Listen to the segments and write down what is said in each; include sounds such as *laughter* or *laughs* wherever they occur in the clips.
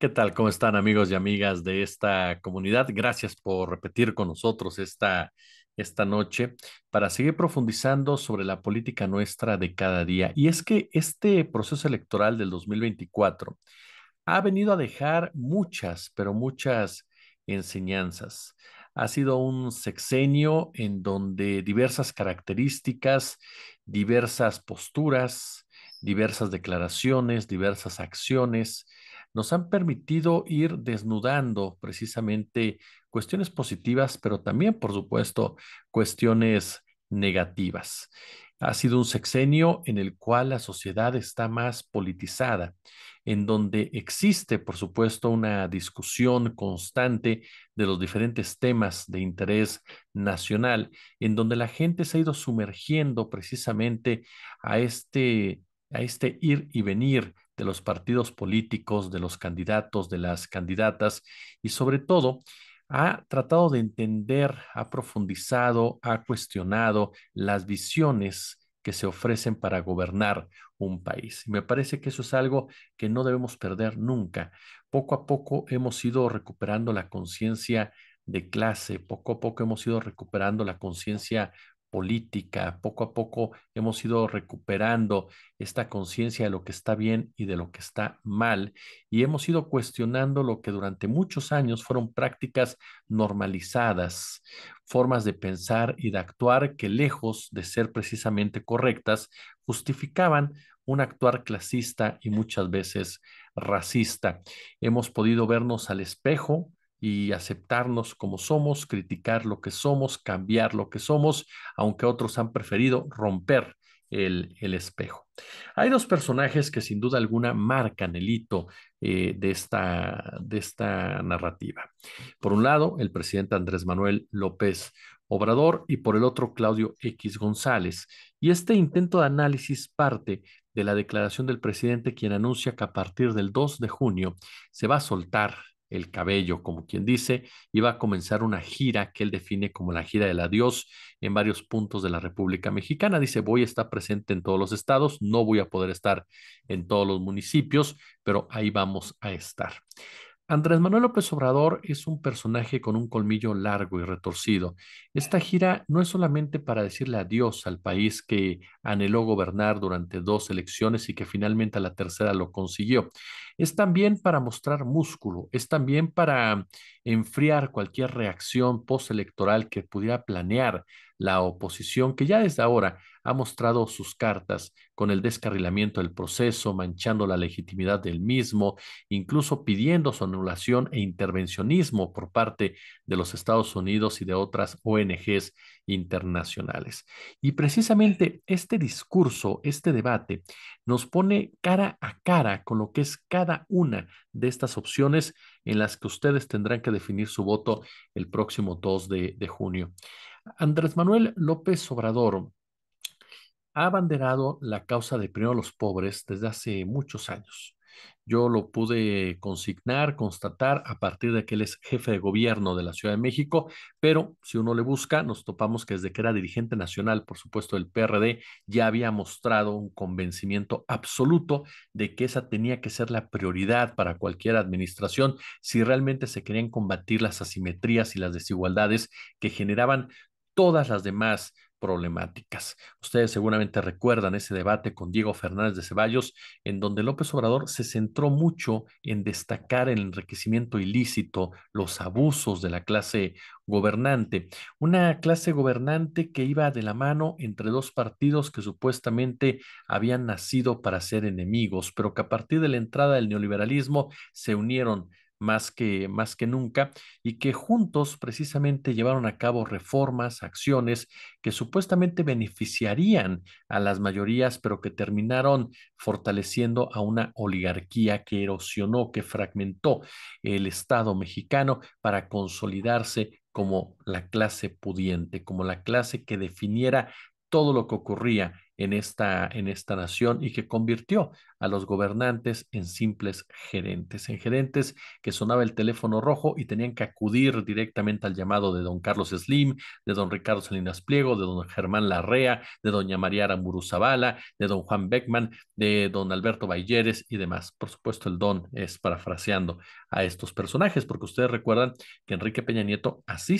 ¿Qué tal? ¿Cómo están amigos y amigas de esta comunidad? Gracias por repetir con nosotros esta, esta noche para seguir profundizando sobre la política nuestra de cada día. Y es que este proceso electoral del 2024 ha venido a dejar muchas, pero muchas enseñanzas. Ha sido un sexenio en donde diversas características, diversas posturas, diversas declaraciones, diversas acciones, nos han permitido ir desnudando precisamente cuestiones positivas, pero también, por supuesto, cuestiones negativas. Ha sido un sexenio en el cual la sociedad está más politizada, en donde existe, por supuesto, una discusión constante de los diferentes temas de interés nacional, en donde la gente se ha ido sumergiendo precisamente a este, a este ir y venir de los partidos políticos, de los candidatos, de las candidatas y sobre todo ha tratado de entender, ha profundizado, ha cuestionado las visiones que se ofrecen para gobernar un país. Y me parece que eso es algo que no debemos perder nunca. Poco a poco hemos ido recuperando la conciencia de clase, poco a poco hemos ido recuperando la conciencia política, poco a poco hemos ido recuperando esta conciencia de lo que está bien y de lo que está mal, y hemos ido cuestionando lo que durante muchos años fueron prácticas normalizadas, formas de pensar y de actuar que lejos de ser precisamente correctas, justificaban un actuar clasista y muchas veces racista. Hemos podido vernos al espejo y aceptarnos como somos, criticar lo que somos, cambiar lo que somos, aunque otros han preferido romper el, espejo. Hay dos personajes que sin duda alguna marcan el hito eh, de, esta, de esta narrativa. Por un lado, el presidente Andrés Manuel López Obrador y por el otro Claudio X González. Y este intento de análisis parte de la declaración del presidente quien anuncia que a partir del 2 de junio se va a soltar el cabello, como quien dice, y va a comenzar una gira que él define como la gira del adiós en varios puntos de la República Mexicana. Dice, voy a estar presente en todos los estados, no voy a poder estar en todos los municipios, pero ahí vamos a estar. Andrés Manuel López Obrador es un personaje con un colmillo largo y retorcido. Esta gira no es solamente para decirle adiós al país que anheló gobernar durante dos elecciones y que finalmente a la tercera lo consiguió. Es también para mostrar músculo, es también para enfriar cualquier reacción postelectoral que pudiera planear la oposición, que ya desde ahora ha mostrado sus cartas con el descarrilamiento del proceso, manchando la legitimidad del mismo, incluso pidiendo su anulación e intervencionismo por parte de los Estados Unidos y de otras ONGs internacionales. Y precisamente este discurso, este debate, nos pone cara a cara con lo que es cada una de estas opciones en las que ustedes tendrán que definir su voto el próximo 2 de, de junio. Andrés Manuel López Obrador ha abanderado la causa de primero los pobres desde hace muchos años. Yo lo pude consignar, constatar a partir de que él es jefe de gobierno de la Ciudad de México, pero si uno le busca, nos topamos que desde que era dirigente nacional, por supuesto, del PRD, ya había mostrado un convencimiento absoluto de que esa tenía que ser la prioridad para cualquier administración si realmente se querían combatir las asimetrías y las desigualdades que generaban todas las demás problemáticas. Ustedes seguramente recuerdan ese debate con Diego Fernández de Ceballos, en donde López Obrador se centró mucho en destacar el enriquecimiento ilícito, los abusos de la clase gobernante. Una clase gobernante que iba de la mano entre dos partidos que supuestamente habían nacido para ser enemigos, pero que a partir de la entrada del neoliberalismo se unieron más que, más que nunca y que juntos precisamente llevaron a cabo reformas, acciones que supuestamente beneficiarían a las mayorías, pero que terminaron fortaleciendo a una oligarquía que erosionó, que fragmentó el Estado mexicano para consolidarse como la clase pudiente, como la clase que definiera todo lo que ocurría en esta, en esta nación y que convirtió a los gobernantes en simples gerentes, en gerentes que sonaba el teléfono rojo y tenían que acudir directamente al llamado de don Carlos Slim, de don Ricardo Salinas Pliego, de don Germán Larrea, de doña María Aramburu Zavala, de don Juan Beckman, de don Alberto Balleres y demás. Por supuesto, el don es parafraseando a estos personajes, porque ustedes recuerdan que Enrique Peña Nieto así,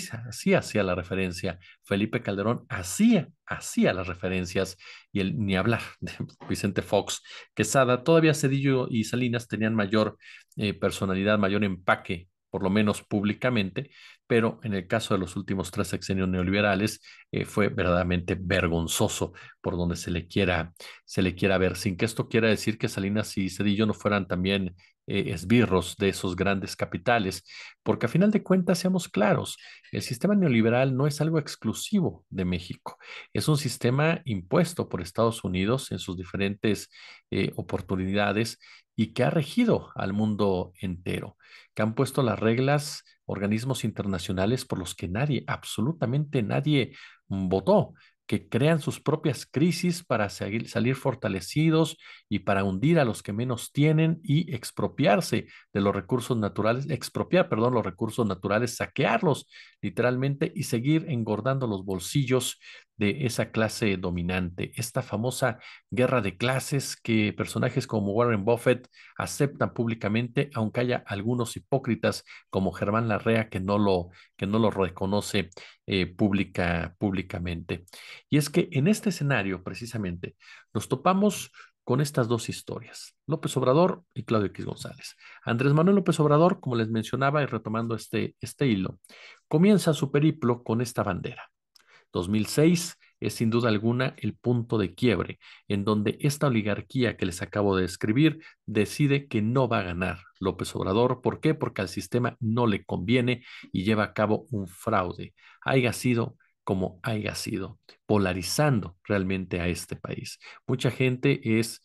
hacía la referencia, Felipe Calderón hacía, hacía las referencias y el ni hablar *laughs* de Vicente Fox, Quesada, todavía Cedillo y Salinas tenían mayor eh, personalidad, mayor empaque por lo menos públicamente, pero en el caso de los últimos tres sexenios neoliberales eh, fue verdaderamente vergonzoso por donde se le quiera se le quiera ver, sin que esto quiera decir que Salinas y Cedillo no fueran también eh, esbirros de esos grandes capitales, porque a final de cuentas, seamos claros, el sistema neoliberal no es algo exclusivo de México, es un sistema impuesto por Estados Unidos en sus diferentes eh, oportunidades y que ha regido al mundo entero, que han puesto las reglas organismos internacionales por los que nadie, absolutamente nadie mm, votó que crean sus propias crisis para salir fortalecidos y para hundir a los que menos tienen y expropiarse de los recursos naturales, expropiar, perdón, los recursos naturales, saquearlos literalmente y seguir engordando los bolsillos de esa clase dominante, esta famosa guerra de clases que personajes como Warren Buffett aceptan públicamente, aunque haya algunos hipócritas como Germán Larrea que no lo, que no lo reconoce eh, pública, públicamente. Y es que en este escenario, precisamente, nos topamos con estas dos historias, López Obrador y Claudio X González. Andrés Manuel López Obrador, como les mencionaba y retomando este, este hilo, comienza su periplo con esta bandera, 2006 es sin duda alguna el punto de quiebre, en donde esta oligarquía que les acabo de describir decide que no va a ganar López Obrador. ¿Por qué? Porque al sistema no le conviene y lleva a cabo un fraude, haya sido como haya sido, polarizando realmente a este país. Mucha gente es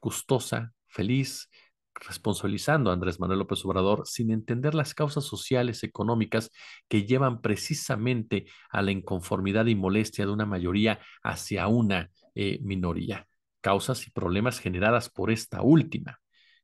gustosa, feliz, responsabilizando a Andrés Manuel López Obrador sin entender las causas sociales económicas que llevan precisamente a la inconformidad y molestia de una mayoría hacia una eh, minoría, causas y problemas generadas por esta última,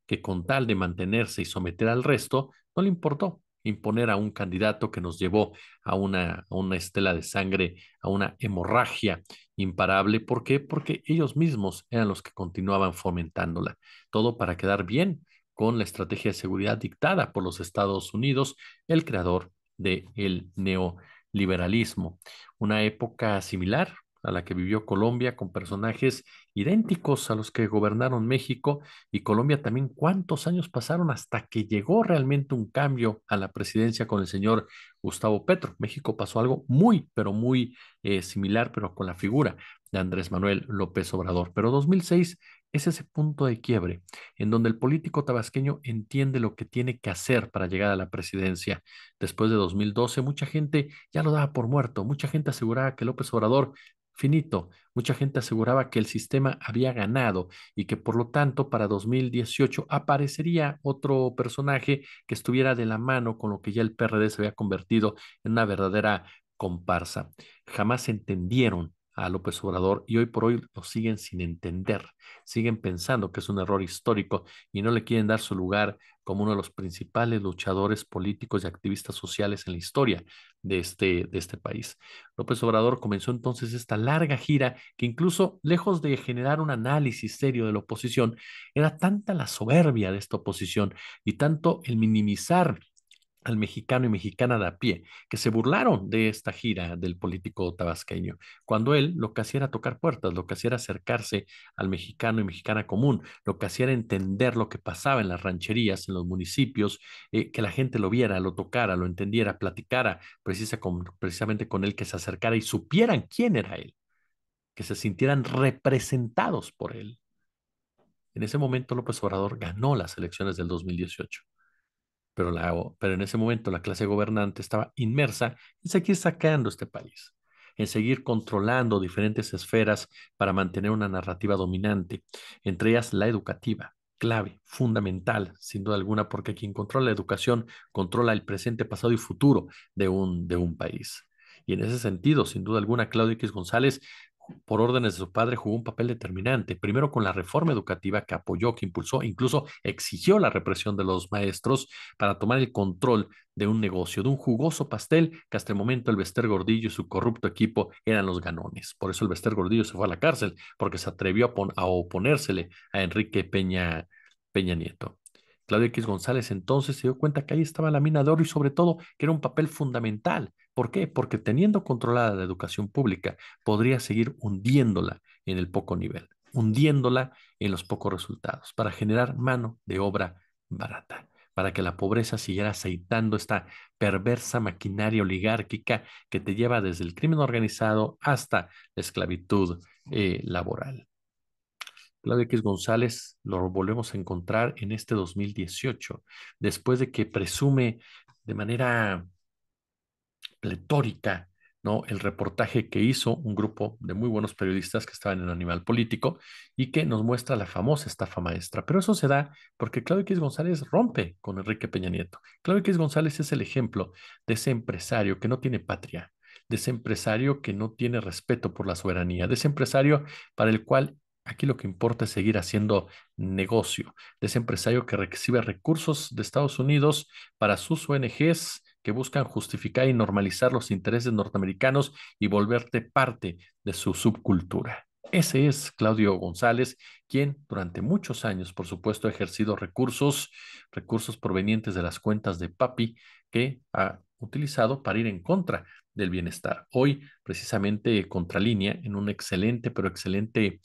que con tal de mantenerse y someter al resto, no le importó imponer a un candidato que nos llevó a a una estela de sangre, a una hemorragia imparable. ¿Por qué? Porque ellos mismos eran los que continuaban fomentándola. Todo para quedar bien con la estrategia de seguridad dictada por los Estados Unidos, el creador del el neoliberalismo. Una época similar a la que vivió Colombia, con personajes idénticos a los que gobernaron México y Colombia también. ¿Cuántos años pasaron hasta que llegó realmente un cambio a la presidencia con el señor Gustavo Petro? México pasó algo muy, pero muy eh, similar, pero con la figura de Andrés Manuel López Obrador. Pero 2006 es ese punto de quiebre en donde el político tabasqueño entiende lo que tiene que hacer para llegar a la presidencia. Después de 2012, mucha gente ya lo daba por muerto, mucha gente aseguraba que López Obrador finito. Mucha gente aseguraba que el sistema había ganado y que por lo tanto para 2018 aparecería otro personaje que estuviera de la mano con lo que ya el PRD se había convertido en una verdadera comparsa. Jamás entendieron a López Obrador y hoy por hoy lo siguen sin entender, siguen pensando que es un error histórico y no le quieren dar su lugar como uno de los principales luchadores políticos y activistas sociales en la historia de este, de este país. López Obrador comenzó entonces esta larga gira que incluso lejos de generar un análisis serio de la oposición, era tanta la soberbia de esta oposición y tanto el minimizar al mexicano y mexicana de a pie, que se burlaron de esta gira del político tabasqueño, cuando él lo que hacía era tocar puertas, lo que hacía era acercarse al mexicano y mexicana común, lo que hacía era entender lo que pasaba en las rancherías, en los municipios, eh, que la gente lo viera, lo tocara, lo entendiera, platicara precisamente con él, que se acercara y supieran quién era él, que se sintieran representados por él. En ese momento López Obrador ganó las elecciones del 2018 pero, la, pero en ese momento la clase gobernante estaba inmersa en seguir sacando este país, en seguir controlando diferentes esferas para mantener una narrativa dominante, entre ellas la educativa, clave, fundamental, sin duda alguna, porque quien controla la educación controla el presente, pasado y futuro de un, de un país. Y en ese sentido, sin duda alguna, Claudio X González por órdenes de su padre, jugó un papel determinante, primero con la reforma educativa que apoyó, que impulsó, incluso exigió la represión de los maestros para tomar el control de un negocio, de un jugoso pastel que hasta el momento el Bester Gordillo y su corrupto equipo eran los ganones. Por eso el Bester Gordillo se fue a la cárcel, porque se atrevió a, oponérsele a Enrique Peña, Peña Nieto. Claudio X González entonces se dio cuenta que ahí estaba la mina de oro y sobre todo que era un papel fundamental ¿Por qué? Porque teniendo controlada la educación pública, podría seguir hundiéndola en el poco nivel, hundiéndola en los pocos resultados, para generar mano de obra barata, para que la pobreza siguiera aceitando esta perversa maquinaria oligárquica que te lleva desde el crimen organizado hasta la esclavitud eh, laboral. Claudio X González lo volvemos a encontrar en este 2018, después de que presume de manera pletórica, ¿no? El reportaje que hizo un grupo de muy buenos periodistas que estaban en el Animal Político y que nos muestra la famosa estafa maestra. Pero eso se da porque Claudio X González rompe con Enrique Peña Nieto. Claudio X González es el ejemplo de ese empresario que no tiene patria, de ese empresario que no tiene respeto por la soberanía, de ese empresario para el cual Aquí lo que importa es seguir haciendo negocio de ese empresario que recibe recursos de Estados Unidos para sus ONGs, que buscan justificar y normalizar los intereses norteamericanos y volverte parte de su subcultura. Ese es Claudio González, quien durante muchos años, por supuesto, ha ejercido recursos, recursos provenientes de las cuentas de Papi, que ha utilizado para ir en contra del bienestar. Hoy, precisamente, Contralínea, en un excelente, pero excelente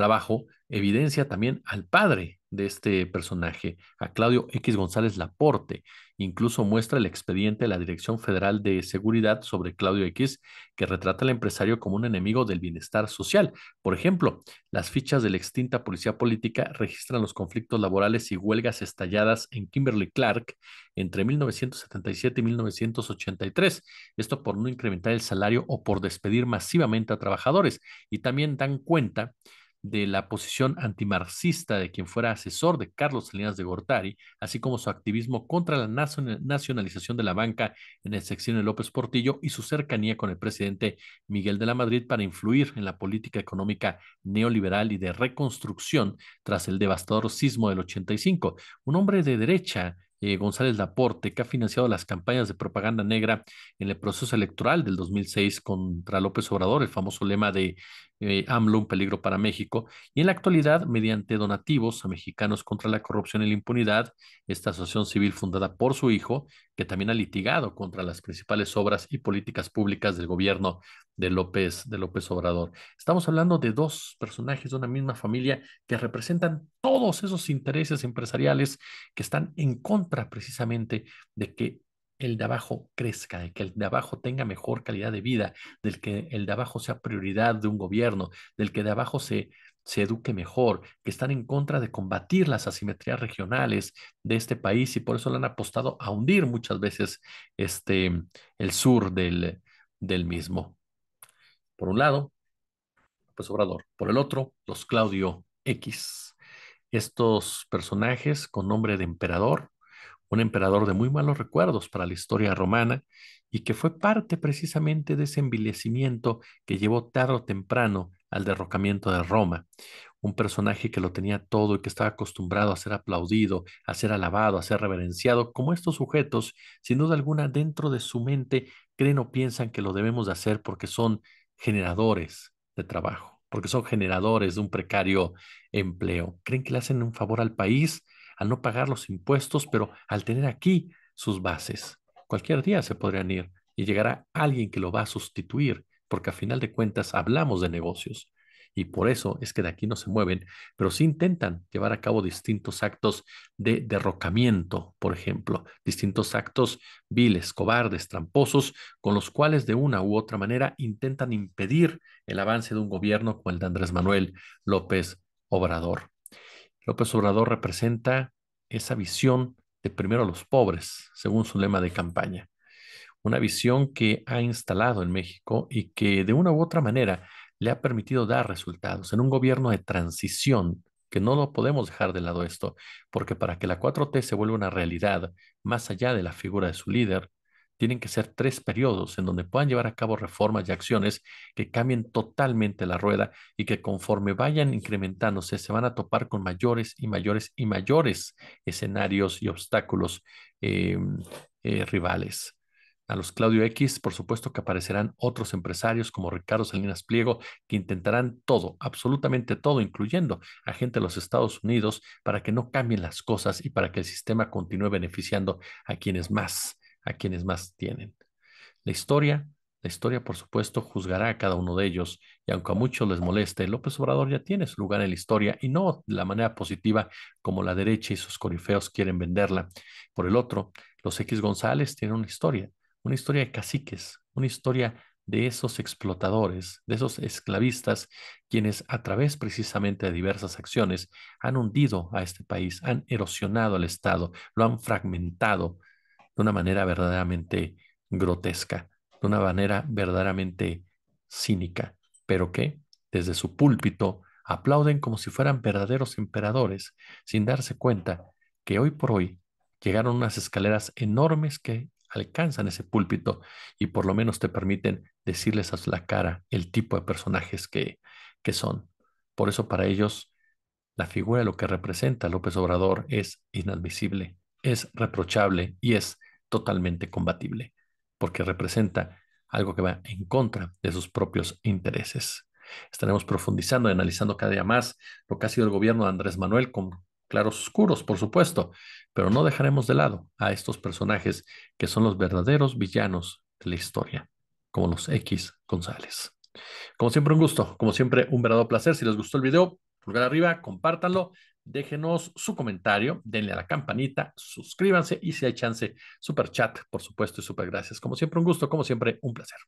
trabajo evidencia también al padre de este personaje, a Claudio X González Laporte. Incluso muestra el expediente de la Dirección Federal de Seguridad sobre Claudio X, que retrata al empresario como un enemigo del bienestar social. Por ejemplo, las fichas de la extinta policía política registran los conflictos laborales y huelgas estalladas en Kimberly Clark entre 1977 y 1983. Esto por no incrementar el salario o por despedir masivamente a trabajadores. Y también dan cuenta de la posición antimarxista de quien fuera asesor de Carlos Salinas de Gortari, así como su activismo contra la nacionalización de la banca en el sección de López Portillo y su cercanía con el presidente Miguel de la Madrid para influir en la política económica neoliberal y de reconstrucción tras el devastador sismo del 85. Un hombre de derecha eh, González Laporte, que ha financiado las campañas de propaganda negra en el proceso electoral del 2006 contra López Obrador, el famoso lema de eh, AMLO, un peligro para México, y en la actualidad, mediante donativos a mexicanos contra la corrupción y la impunidad, esta asociación civil fundada por su hijo, que también ha litigado contra las principales obras y políticas públicas del gobierno de López, de López Obrador. Estamos hablando de dos personajes de una misma familia que representan todos esos intereses empresariales que están en contra precisamente de que el de abajo crezca, de que el de abajo tenga mejor calidad de vida, del que el de abajo sea prioridad de un gobierno, del que de abajo se, eduque mejor, que están en contra de combatir las asimetrías regionales de este país y por eso le han apostado a hundir muchas veces este, el sur del, del mismo. Por un lado, pues Obrador, por el otro, los Claudio X estos personajes con nombre de emperador, un emperador de muy malos recuerdos para la historia romana y que fue parte precisamente de ese envilecimiento que llevó tarde o temprano al derrocamiento de Roma. Un personaje que lo tenía todo y que estaba acostumbrado a ser aplaudido, a ser alabado, a ser reverenciado, como estos sujetos, sin duda alguna, dentro de su mente creen o piensan que lo debemos de hacer porque son generadores de trabajo porque son generadores de un precario empleo. Creen que le hacen un favor al país al no pagar los impuestos, pero al tener aquí sus bases. Cualquier día se podrían ir y llegará alguien que lo va a sustituir, porque a final de cuentas hablamos de negocios y por eso es que de aquí no se mueven, pero sí intentan llevar a cabo distintos actos de derrocamiento, por ejemplo, distintos actos viles, cobardes, tramposos, con los cuales de una u otra manera intentan impedir el avance de un gobierno como el de Andrés Manuel López Obrador. López Obrador representa esa visión de primero a los pobres, según su lema de campaña. Una visión que ha instalado en México y que de una u otra manera le ha permitido dar resultados en un gobierno de transición que no lo podemos dejar de lado esto, porque para que la 4T se vuelva una realidad, más allá de la figura de su líder, tienen que ser tres periodos en donde puedan llevar a cabo reformas y acciones que cambien totalmente la rueda y que conforme vayan incrementándose se van a topar con mayores y mayores y mayores escenarios y obstáculos em, eh, rivales a los Claudio X, por supuesto que aparecerán otros empresarios como Ricardo Salinas Pliego, que intentarán todo, absolutamente todo, incluyendo a gente de los Estados Unidos, para que no cambien las cosas y para que el sistema continúe beneficiando a quienes más, a quienes más tienen. La historia, la historia, por supuesto, juzgará a cada uno de ellos, y aunque a muchos les moleste, López Obrador ya tiene su lugar en la historia y no de la manera positiva como la derecha y sus corifeos quieren venderla. Por el otro, los X González tienen una historia una historia de caciques, una historia de esos explotadores, de esos esclavistas, quienes a través precisamente de diversas acciones han hundido a este país, han erosionado al Estado, lo han fragmentado de una manera verdaderamente grotesca, de una manera verdaderamente cínica, pero que desde su púlpito aplauden como si fueran verdaderos emperadores, sin darse cuenta que hoy por hoy llegaron unas escaleras enormes que alcanzan ese púlpito y por lo menos te permiten decirles a la cara el tipo de personajes que, que son. Por eso para ellos la figura de lo que representa López Obrador es inadmisible, es reprochable y es totalmente combatible, porque representa algo que va en contra de sus propios intereses. Estaremos profundizando y analizando cada día más lo que ha sido el gobierno de Andrés Manuel con claros oscuros, por supuesto, pero no dejaremos de lado a estos personajes que son los verdaderos villanos de la historia, como los X González. Como siempre, un gusto, como siempre, un verdadero placer. Si les gustó el video, pulgar arriba, compártanlo, déjenos su comentario, denle a la campanita, suscríbanse y si hay chance, super chat, por supuesto, y super gracias. Como siempre, un gusto, como siempre, un placer.